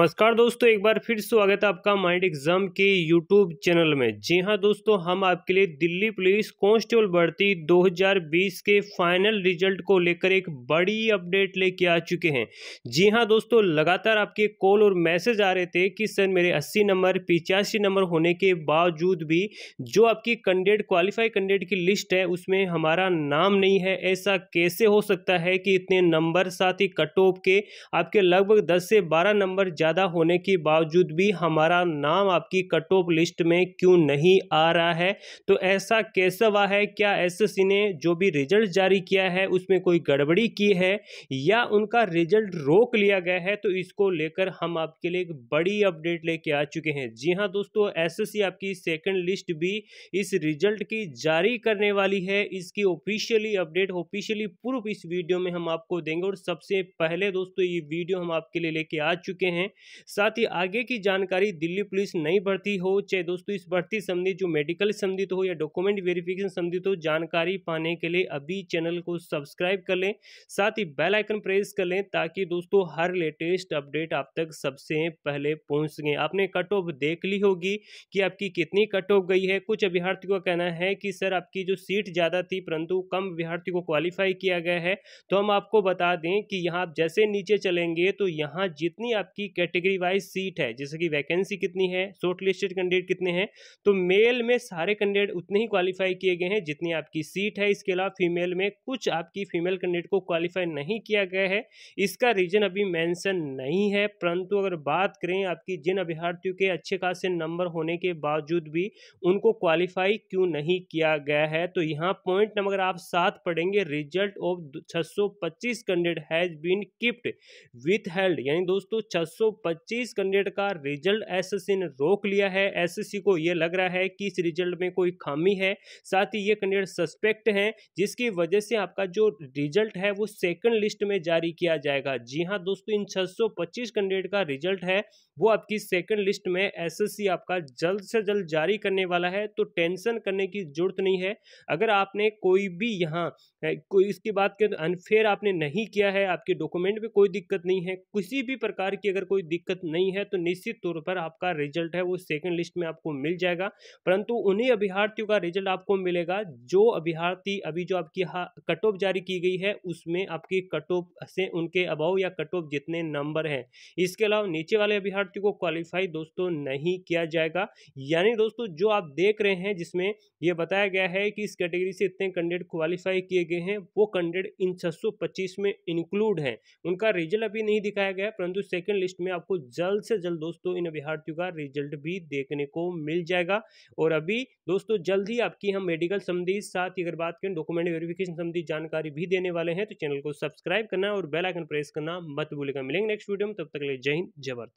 नमस्कार दोस्तों एक बार फिर स्वागत है आपका माइंड एग्जाम के यूट्यूब चैनल में जी हां दोस्तों हम आपके लिए दिल्ली पुलिस कांस्टेबल भर्ती 2020 के फाइनल रिजल्ट को लेकर एक बड़ी अपडेट लेके आ चुके हैं जी हां दोस्तों लगातार आपके कॉल और मैसेज आ रहे थे कि सर मेरे 80 नंबर पिचासी नंबर होने के बावजूद भी जो आपकी कैंडिडेट क्वालिफाई कैंडिडेट की लिस्ट है उसमें हमारा नाम नहीं है ऐसा कैसे हो सकता है कि इतने नंबर साथ ही कट ऑफ के आपके लगभग दस से बारह नंबर ज़्यादा होने के बावजूद भी हमारा नाम आपकी कट ऑफ लिस्ट में क्यों नहीं आ रहा है तो ऐसा कैसा हुआ है क्या एसएससी ने जो भी रिजल्ट जारी किया है उसमें कोई गड़बड़ी की है या उनका रिजल्ट रोक लिया गया है तो इसको लेकर हम आपके लिए एक बड़ी अपडेट लेके आ चुके हैं जी हाँ दोस्तों सी आपकी सेकेंड लिस्ट भी इस रिजल्ट की जारी करने वाली है इसकी ऑफिशियली अपडेट ऑफिशियली प्रूफ इस वीडियो में हम आपको देंगे और सबसे पहले दोस्तों ये वीडियो हम आपके लिए लेके आ चुके हैं साथ ही आगे की जानकारी दिल्ली पुलिस नहीं भर्ती हो चाहे दोस्तों इस भर्ती संबंधित जो मेडिकल संबंधित हो या डॉक्यूमेंट वेरिफिकेशन संबंधित हो जानकारी पाने के लिए अभी चैनल को सब्सक्राइब कर लें साथ ही बेल आइकन प्रेस कर लें ताकि दोस्तों हर लेटेस्ट अपडेट आप तक सबसे पहले पहुँच सकें आपने कट ऑफ देख ली होगी कि आपकी कितनी कट ऑफ गई है कुछ अभ्यर्थियों का कहना है कि सर आपकी जो सीट ज़्यादा थी परंतु कम अभ्यर्थी को क्वालिफाई किया गया है तो हम आपको बता दें कि यहाँ आप जैसे नीचे चलेंगे तो यहाँ जितनी आपकी कैटेगरी वाइज सीट है जैसे कि वैकेंसी कितनी है शॉर्ट लिस्टेड कैंडिडेट कितने हैं तो मेल में सारे कैंडिडेट उतने ही क्वालिफाई किए गए हैं जितनी आपकी सीट है इसके अलावा फीमेल में कुछ आपकी फीमेल कैंडिडेट को क्वालिफाई नहीं किया गया है इसका रीजन अभी मैंसन नहीं है परंतु अगर बात करें आपकी जिन अभ्यर्थियों के अच्छे खासे नंबर होने के बावजूद भी उनको क्वालिफाई क्यों नहीं किया गया है तो यहाँ पॉइंट नंबर आप साथ पढ़ेंगे result of 625 candidate has been kept withheld यानी दोस्तों 600 125 कैंडिडेट का रिजल्ट एसएससी ने रोक लिया है एसएससी को यह लग रहा है कि इस रिजल्ट में कोई खामी है साथ ही ये कैंडिडेट सस्पेक्ट हैं जिसकी वजह से आपका जो रिजल्ट है वो सेकंड लिस्ट में जारी किया जाएगा जी हाँ दोस्तों इन 625 कैंडिडेट का रिजल्ट है वो आपकी सेकंड लिस्ट में एस आपका जल्द से जल्द जारी करने वाला है तो टेंशन करने की जरूरत नहीं है अगर आपने कोई भी यहाँ कोई इसकी बात करें तो अनफेयर आपने नहीं किया है आपके डॉक्यूमेंट में कोई दिक्कत नहीं है किसी भी प्रकार की अगर कोई कोई दिक्कत नहीं है तो निश्चित तौर पर आपका रिजल्ट है वो सेकेंड लिस्ट में आपको मिल जाएगा परंतु उन्हीं अभ्यार्थियों का रिजल्ट आपको मिलेगा जो अभ्यार्थी अभी जो आपकी कट ऑफ जारी की गई है उसमें आपकी कट ऑफ से उनके अभाव या कट ऑफ जितने नंबर हैं इसके अलावा नीचे वाले अभ्यार्थियों को क्वालिफाई दोस्तों नहीं किया जाएगा यानी दोस्तों जो आप देख रहे हैं जिसमें यह बताया गया है कि इस कैटेगरी से इतने कैंडिडेट क्वालिफाई किए गए हैं वो कैंडिडेट इन छह में इंक्लूड हैं उनका रिजल्ट अभी नहीं दिखाया गया परंतु सेकेंड लिस्ट में आपको जल्द से जल्द दोस्तों इन अभ्यार्थियों का रिजल्ट भी देखने को मिल जाएगा और अभी दोस्तों जल्द ही आपकी हम मेडिकल संबंधी साथ ही अगर बात करें डॉक्यूमेंट वेरिफिकेशन संबंधी जानकारी भी देने वाले हैं तो चैनल को सब्सक्राइब करना और बेलाइकन प्रेस करना मत भूलेगा मिलेंगे नेक्स्ट वीडियो में तब तक ले जय हिंद जय